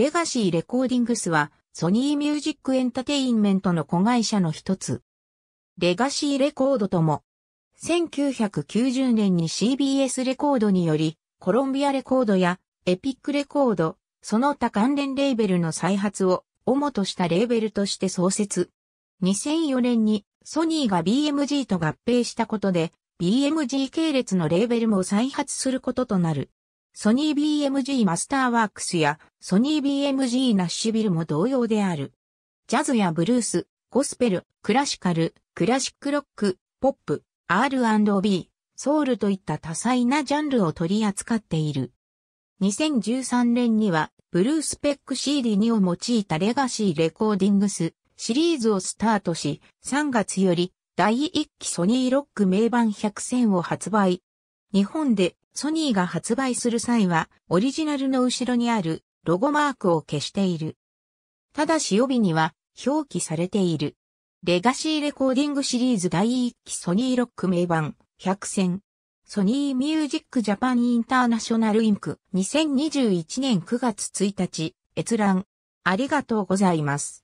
レガシーレコーディングスは、ソニーミュージックエンタテインメントの子会社の一つ。レガシーレコードとも、1990年に CBS レコードにより、コロンビアレコードやエピックレコード、その他関連レーベルの再発を主としたレーベルとして創設。2004年にソニーが BMG と合併したことで、BMG 系列のレーベルも再発することとなる。ソニー BMG マスターワークスやソニー BMG ナッシュビルも同様である。ジャズやブルース、ゴスペル、クラシカル、クラシックロック、ポップ、R&B、ソウルといった多彩なジャンルを取り扱っている。2013年には、ブルースペック CD2 を用いたレガシーレコーディングスシリーズをスタートし、3月より第1期ソニーロック名盤100選を発売。日本でソニーが発売する際は、オリジナルの後ろにあるロゴマークを消している。ただし帯には表記されている。レガシーレコーディングシリーズ第1期ソニーロック名盤100選。ソニーミュージックジャパンインターナショナルインク2021年9月1日閲覧ありがとうございます。